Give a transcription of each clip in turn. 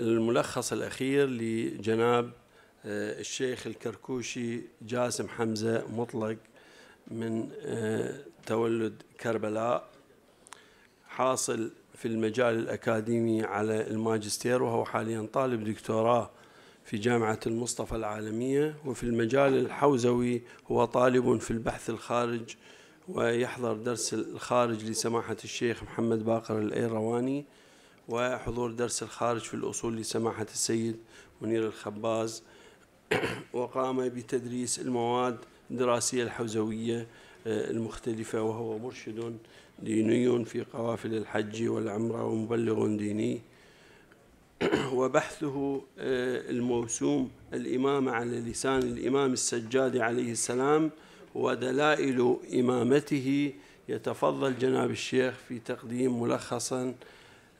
الملخص الأخير لجناب آه، الشيخ الكركوشي جاسم حمزة مطلق من آه، تولد كربلاء حاصل في المجال الأكاديمي على الماجستير وهو حاليا طالب دكتوراه في جامعة المصطفى العالمية وفي المجال الحوزوي هو طالب في البحث الخارج ويحضر درس الخارج لسماحة الشيخ محمد باقر الأيرواني وحضور درس الخارج في الأصول لسماحة السيد منير الخباز وقام بتدريس المواد الدراسية الحوزوية آه، المختلفة وهو مرشد ديني في قوافل الحج والعمرة ومبلغ ديني وبحثه آه، الموسوم الإمامة على لسان الإمام السجاد عليه السلام ودلائل إمامته يتفضل جناب الشيخ في تقديم ملخصا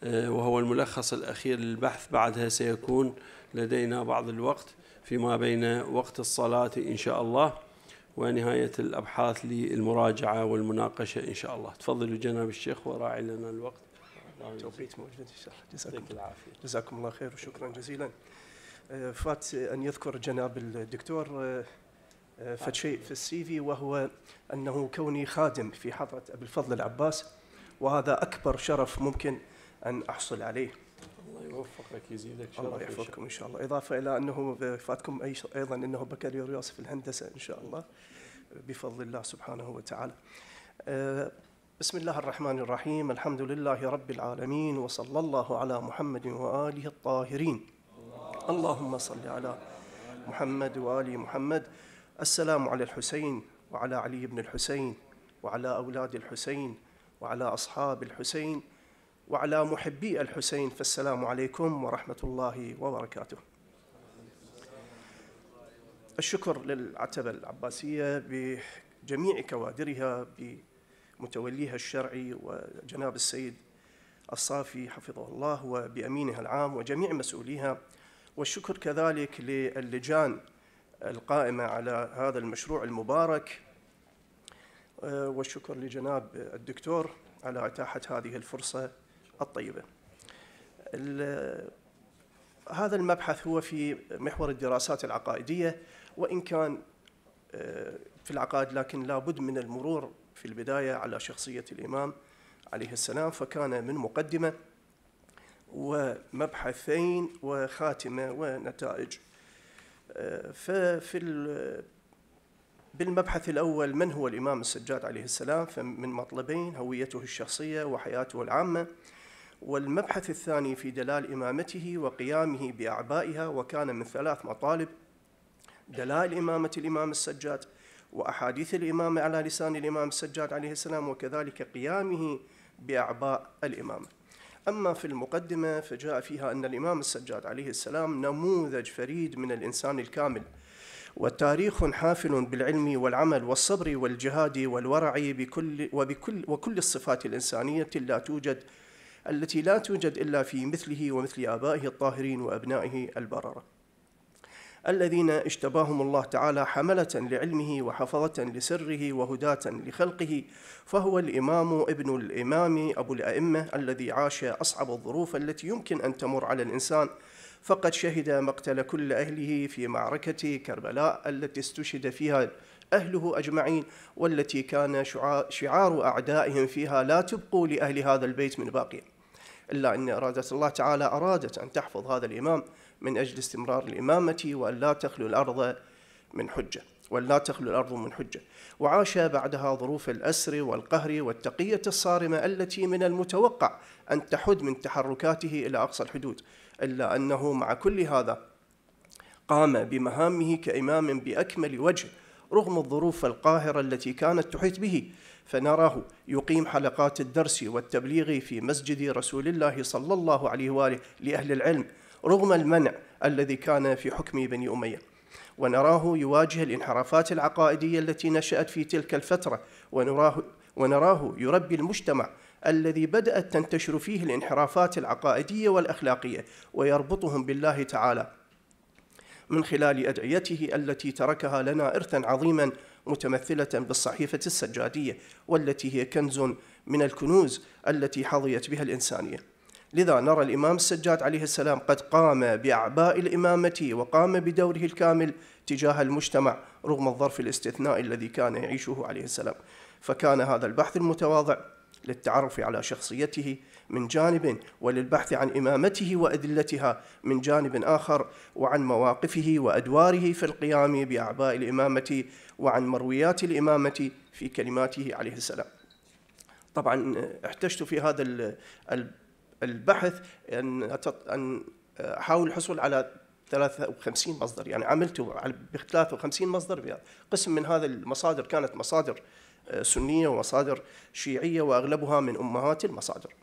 آه، وهو الملخص الأخير للبحث بعدها سيكون لدينا بعض الوقت فيما بين وقت الصلاة إن شاء الله ونهاية الأبحاث للمراجعة والمناقشة إن شاء الله تفضلوا جناب الشيخ وراعي لنا الوقت توقيت موجود إن شاء الله جزاكم جزاكم الله خير وشكرا جزيلا آه، فات أن يذكر جناب الدكتور آه، فشيء شيء في السي في وهو أنه كوني خادم في حضرة أبي الفضل العباس وهذا أكبر شرف ممكن ان احصل عليه. الله يوفقك يزيدك شرف الله يحفظكم ان شاء الله، اضافه الى انه فاتكم ايضا انه بكالوريوس في الهندسه ان شاء الله بفضل الله سبحانه وتعالى. آه، بسم الله الرحمن الرحيم، الحمد لله رب العالمين وصلى الله على محمد واله الطاهرين. اللهم صل على محمد وال محمد. السلام على الحسين وعلى علي بن الحسين وعلى اولاد الحسين وعلى اصحاب الحسين وعلى محبي الحسين فالسلام عليكم ورحمة الله وبركاته الشكر للعتبة العباسية بجميع كوادرها بمتوليها الشرعي وجناب السيد الصافي حفظه الله وبأمينها العام وجميع مسؤوليها والشكر كذلك للجان القائمة على هذا المشروع المبارك آه، والشكر لجناب الدكتور على إتاحة هذه الفرصة الطيبة هذا المبحث هو في محور الدراسات العقائدية وإن كان آه، في العقائد لكن لابد من المرور في البداية على شخصية الإمام عليه السلام فكان من مقدمة ومبحثين وخاتمة ونتائج آه، ففي بالمبحث الأول من هو الإمام السجاد عليه السلام فمن مطلبين هويته الشخصية وحياته العامة والمبحث الثاني في دلال إمامته وقيامه بأعبائها وكان من ثلاث مطالب دلائل إمامة الإمام السجاد وأحاديث الإمام على لسان الإمام السجاد عليه السلام وكذلك قيامه بأعباء الإمامة أما في المقدمة فجاء فيها أن الإمام السجاد عليه السلام نموذج فريد من الإنسان الكامل وتاريخ حافل بالعلم والعمل والصبر والجهاد والورع بكل وبكل وكل الصفات الإنسانية لا توجد التي لا توجد إلا في مثله ومثل آبائه الطاهرين وأبنائه البررة الذين اشتباهم الله تعالى حملة لعلمه وحفظة لسره وهداة لخلقه فهو الإمام ابن الإمام أبو الأئمة الذي عاش أصعب الظروف التي يمكن أن تمر على الإنسان فقد شهد مقتل كل أهله في معركة كربلاء التي استشهد فيها أهله أجمعين والتي كان شعار أعدائهم فيها لا تبقوا لأهل هذا البيت من باقي إلا أن إرادة الله تعالى أرادت أن تحفظ هذا الإمام من أجل استمرار الإمامة وأن لا تخلو الأرض من حجة وأن لا تخلو الأرض من حجة وعاش بعدها ظروف الأسر والقهر والتقية الصارمة التي من المتوقع أن تحد من تحركاته إلى أقصى الحدود إلا أنه مع كل هذا قام بمهامه كإمام بأكمل وجه رغم الظروف القاهرة التي كانت تحيط به فنراه يقيم حلقات الدرس والتبليغ في مسجد رسول الله صلى الله عليه وآله لأهل العلم رغم المنع الذي كان في حكم بني أمية ونراه يواجه الانحرافات العقائدية التي نشأت في تلك الفترة ونراه, ونراه يربي المجتمع الذي بدأت تنتشر فيه الانحرافات العقائدية والأخلاقية ويربطهم بالله تعالى من خلال أدعيته التي تركها لنا إرثا عظيما متمثلة بالصحيفة السجادية والتي هي كنز من الكنوز التي حظيت بها الإنسانية لذا نرى الإمام السجاد عليه السلام قد قام بأعباء الإمامة وقام بدوره الكامل تجاه المجتمع رغم الظرف الاستثنائي الذي كان يعيشه عليه السلام فكان هذا البحث المتواضع للتعرف على شخصيته من جانب وللبحث عن إمامته وأدلتها من جانب آخر وعن مواقفه وأدواره في القيام بأعباء الإمامة وعن مرويات الإمامة في كلماته عليه السلام طبعا احتجت في هذا البحث أن أحاول الحصول على 53 مصدر يعني عملت ب 53 مصدر بها قسم من هذه المصادر كانت مصادر سنية ومصادر شيعية وأغلبها من أمهات المصادر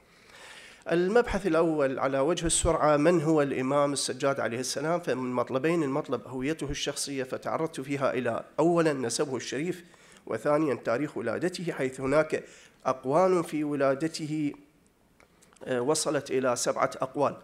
المبحث الأول على وجه السرعة من هو الإمام السجاد عليه السلام فمن مطلبين المطلب هويته الشخصية فتعرضت فيها إلى أولا نسبه الشريف وثانيا تاريخ ولادته حيث هناك أقوال في ولادته آه، وصلت إلى سبعة أقوال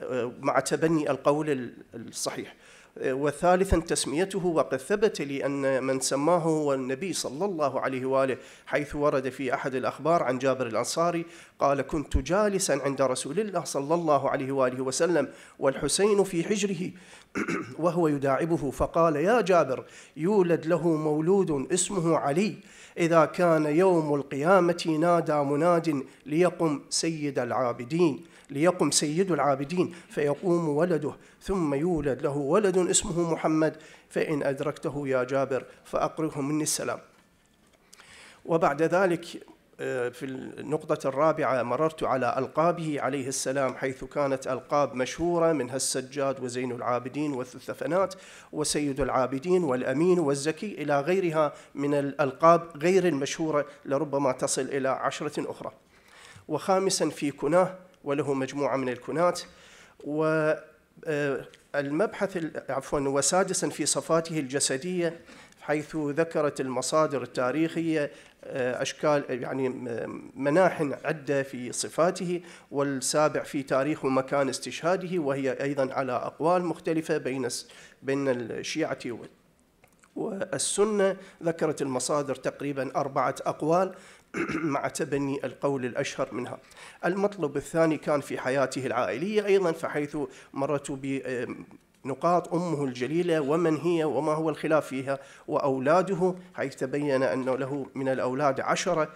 آه، مع تبني القول الصحيح وثالثا تسميته وقد ثبت لي أن من سماه هو النبي صلى الله عليه وآله حيث ورد في أحد الأخبار عن جابر الأنصاري قال كنت جالسا عند رسول الله صلى الله عليه وآله وسلم والحسين في حجره وهو يداعبه فقال يا جابر يولد له مولود اسمه علي إذا كان يوم القيامة نادى مناد ليقم سيد العابدين ليقم سيد العابدين فيقوم ولده ثم يولد له ولد اسمه محمد فإن أدركته يا جابر فأقره مني السلام وبعد ذلك آه، في النقطة الرابعة مررت على ألقابه عليه السلام حيث كانت ألقاب مشهورة منها السجاد وزين العابدين والثفنات وسيد العابدين والأمين والزكي إلى غيرها من الألقاب غير المشهورة لربما تصل إلى عشرة أخرى وخامسا في كناه وله مجموعة من الكنات و آه، المبحث عفوا وسادسا في صفاته الجسديه حيث ذكرت المصادر التاريخيه آه، اشكال يعني مناحن عده في صفاته والسابع في تاريخ ومكان استشهاده وهي ايضا على اقوال مختلفه بين بين الشيعه والسنه ذكرت المصادر تقريبا اربعه اقوال مع تبني القول الأشهر منها المطلب الثاني كان في حياته العائلية أيضا فحيث مرت نقاط أمه الجليلة ومن هي وما هو الخلاف فيها وأولاده حيث تبين أنه له من الأولاد عشرة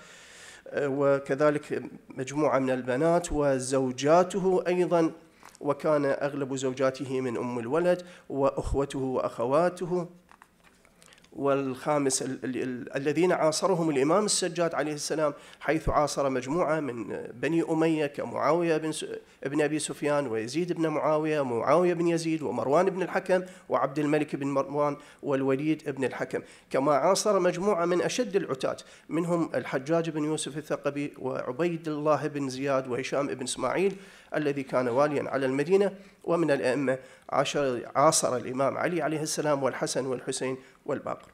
آه، وكذلك مجموعة من البنات وزوجاته أيضا وكان أغلب زوجاته من أم الولد وأخوته وأخواته والخامس الذين عاصرهم الإمام السجاد عليه السلام حيث عاصر مجموعة من بني أمية كمعاوية بن, بن أبي سفيان ويزيد بن معاوية ومعاوية بن يزيد ومروان بن الحكم وعبد الملك بن مروان والوليد بن الحكم كما عاصر مجموعة من أشد العتاة منهم الحجاج بن يوسف الثقبي وعبيد الله بن زياد وهشام بن إسماعيل الذي كان واليا على المدينة ومن الأئمة عشر عاصر الإمام علي عليه السلام والحسن والحسين والباقر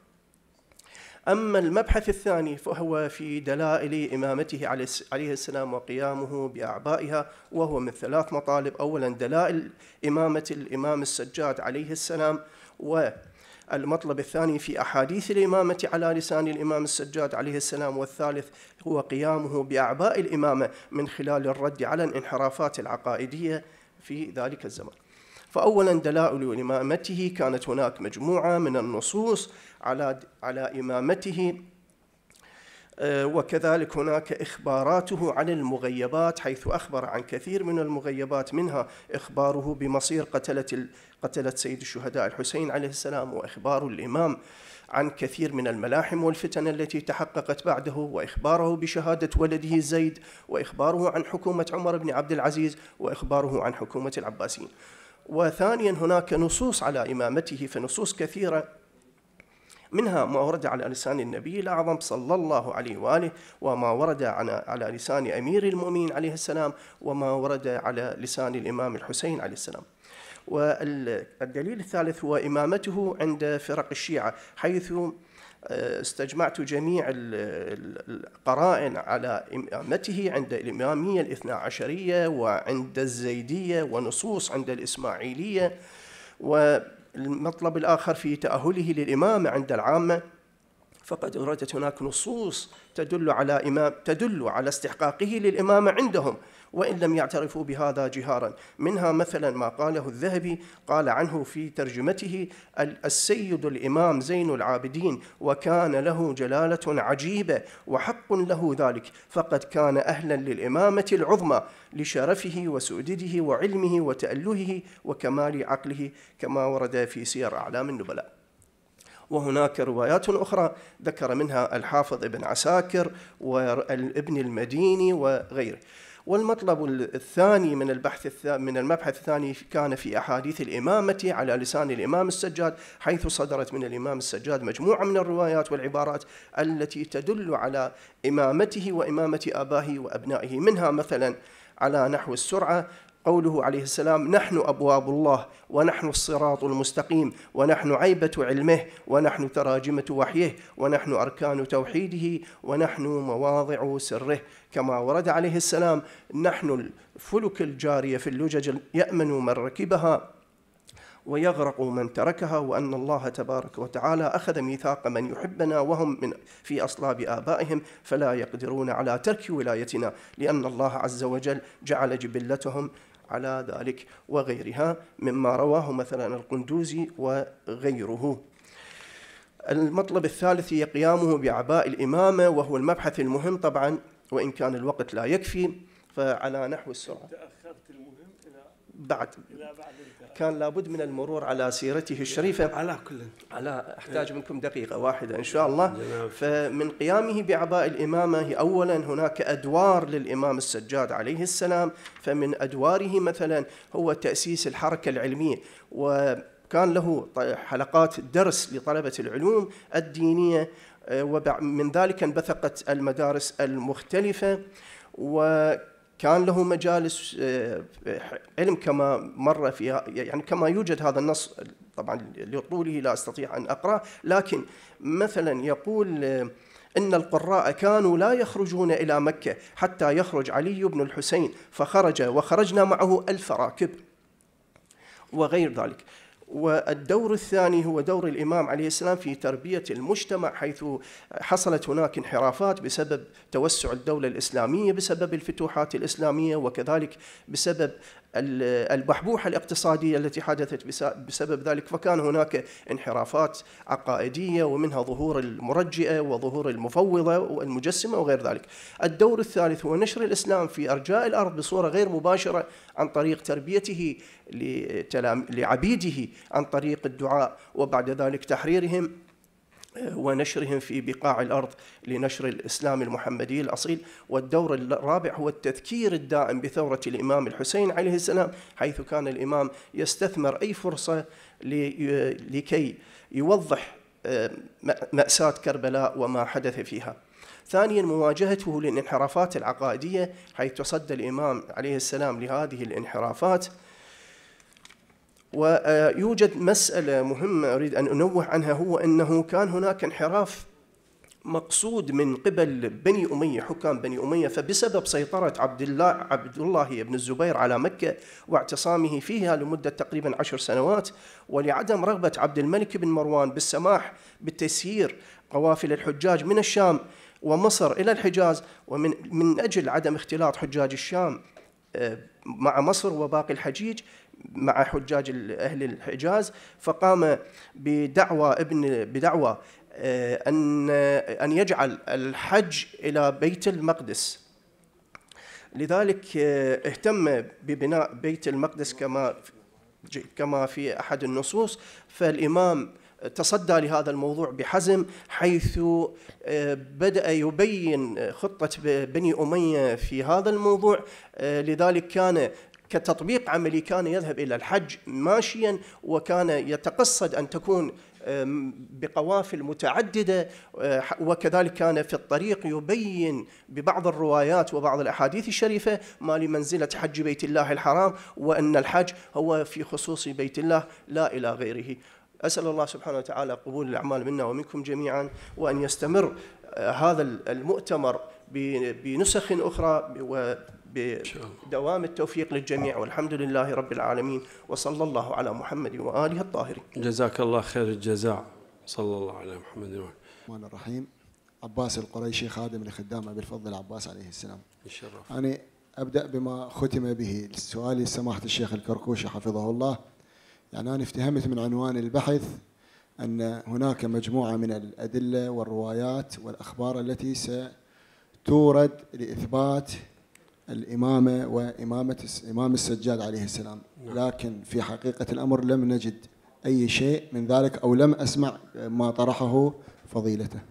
أما المبحث الثاني فهو في دلائل إمامته عليه السلام وقيامه بأعبائها وهو من ثلاث مطالب أولا دلائل إمامة الإمام السجاد عليه السلام و المطلب الثاني في أحاديث الإمامة على لسان الإمام السجاد عليه السلام والثالث هو قيامه بأعباء الإمامة من خلال الرد على الانحرافات العقائدية في ذلك الزمان فأولا دلائل إمامته كانت هناك مجموعة من النصوص على على إمامته آه، وكذلك هناك إخباراته عن المغيبات حيث أخبر عن كثير من المغيبات منها إخباره بمصير قتلة قتلة سيد الشهداء الحسين عليه السلام وإخبار الإمام عن كثير من الملاحم والفتن التي تحققت بعده وإخباره بشهادة ولده زيد وإخباره عن حكومة عمر بن عبد العزيز وإخباره عن حكومة العباسيين وثانيا هناك نصوص على إمامته فنصوص كثيرة منها ما ورد على لسان النبي الأعظم صلى الله عليه وآله وما ورد على لسان أمير المؤمنين عليه السلام وما ورد على لسان الإمام الحسين عليه السلام والدليل الثالث هو إمامته عند فرق الشيعة حيث آه، استجمعت جميع القرائن على إمامته عند الإمامية الاثنا عشرية وعند الزيدية ونصوص عند الإسماعيلية و المطلب الآخر في تأهله للإمامة عند العامة فقد وردت هناك نصوص تدل على إمام تدل على استحقاقه للإمامة عندهم وإن لم يعترفوا بهذا جهارا منها مثلا ما قاله الذهبي قال عنه في ترجمته السيد الإمام زين العابدين وكان له جلالة عجيبة وحق له ذلك فقد كان أهلا للإمامة العظمى لشرفه وسؤدده وعلمه وتألهه وكمال عقله كما ورد في سير أعلام النبلاء وهناك روايات أخرى ذكر منها الحافظ ابن عساكر وابن المديني وغيره والمطلب الثاني من البحث من المبحث الثاني كان في احاديث الامامه على لسان الامام السجاد حيث صدرت من الامام السجاد مجموعه من الروايات والعبارات التي تدل على امامته وامامه ابائه وابنائه منها مثلا على نحو السرعه قوله عليه السلام نحن أبواب الله ونحن الصراط المستقيم ونحن عيبة علمه ونحن تراجمة وحيه ونحن أركان توحيده ونحن مواضع سره كما ورد عليه السلام نحن الفلك الجارية في اللجج يأمن من ركبها ويغرق من تركها وأن الله تبارك وتعالى أخذ ميثاق من يحبنا وهم من في أصلاب آبائهم فلا يقدرون على ترك ولايتنا لأن الله عز وجل جعل جبلتهم على ذلك وغيرها مما رواه مثلا القندوزي وغيره المطلب الثالث هي قيامه بعباء الإمامة وهو المبحث المهم طبعا وإن كان الوقت لا يكفي فعلى نحو السرعة بعد كان لابد من المرور على سيرته الشريفة على كل على أحتاج منكم دقيقة واحدة إن شاء الله فمن قيامه بعباء الإمامة أولا هناك أدوار للإمام السجاد عليه السلام فمن أدواره مثلا هو تأسيس الحركة العلمية وكان له حلقات درس لطلبة العلوم الدينية آه، ومن ذلك انبثقت المدارس المختلفة و كان له مجالس آه، علم كما مر في يعني كما يوجد هذا النص طبعا لطوله لا استطيع ان اقراه لكن مثلا يقول آه، ان القراء كانوا لا يخرجون الى مكه حتى يخرج علي بن الحسين فخرج وخرجنا معه الف راكب وغير ذلك والدور الثاني هو دور الإمام عليه السلام في تربية المجتمع حيث حصلت هناك انحرافات بسبب توسع الدولة الإسلامية بسبب الفتوحات الإسلامية وكذلك بسبب البحبوحة الاقتصادية التي حدثت بسبب ذلك فكان هناك انحرافات عقائدية ومنها ظهور المرجئة وظهور المفوضة والمجسمة وغير ذلك الدور الثالث هو نشر الإسلام في أرجاء الأرض بصورة غير مباشرة عن طريق تربيته لعبيده عن طريق الدعاء وبعد ذلك تحريرهم ونشرهم في بقاع الارض لنشر الاسلام المحمدي الاصيل، والدور الرابع هو التذكير الدائم بثوره الامام الحسين عليه السلام، حيث كان الامام يستثمر اي فرصه لكي يوضح آه، ماساه كربلاء وما حدث فيها. ثانيا مواجهته للانحرافات العقائديه، حيث تصدى الامام عليه السلام لهذه الانحرافات ويوجد مسألة مهمة أريد أن أنوه عنها هو أنه كان هناك انحراف مقصود من قبل بني أمية حكام بني أمية فبسبب سيطرة عبد الله عبد الله بن الزبير على مكة واعتصامه فيها لمدة تقريبا عشر سنوات ولعدم رغبة عبد الملك بن مروان بالسماح بالتسيير قوافل الحجاج من الشام ومصر إلى الحجاز ومن من أجل عدم اختلاط حجاج الشام آه، مع مصر وباقي الحجيج مع حجاج اهل الحجاز فقام بدعوى ابن بدعوى آه، ان ان يجعل الحج الى بيت المقدس لذلك آه، اهتم ببناء بيت المقدس كما كما في احد النصوص فالامام تصدى لهذا الموضوع بحزم حيث آه، بدأ يبين خطة بني أمية في هذا الموضوع لذلك كان كتطبيق عملي كان يذهب إلى الحج ماشيا وكان يتقصد أن تكون بقوافل متعددة آه، وكذلك كان في الطريق يبين ببعض الروايات وبعض الأحاديث الشريفة ما لمنزلة حج بيت الله الحرام وأن الحج هو في خصوص بيت الله لا إلى غيره أسأل الله سبحانه وتعالى قبول الأعمال منا ومنكم جميعا وأن يستمر آه، هذا المؤتمر بنسخ أخرى بدوام التوفيق للجميع والحمد لله رب العالمين وصلى الله على محمد وآله الطاهرين جزاك الله خير الجزاء صلى الله على محمد وآله الرحمن الرحيم عباس القريشي خادم لخدام أبي الفضل عباس عليه السلام الشرف أنا أبدأ بما ختم به سؤالي سماحة الشيخ الكركوشي حفظه الله يعني أنا افتهمت من عنوان البحث أن هناك مجموعة من الأدلة والروايات والأخبار التي ستورد لإثبات الإمامة وإمامة إمام السجاد عليه السلام نعم. لكن في حقيقة الأمر لم نجد أي شيء من ذلك أو لم أسمع ما طرحه فضيلته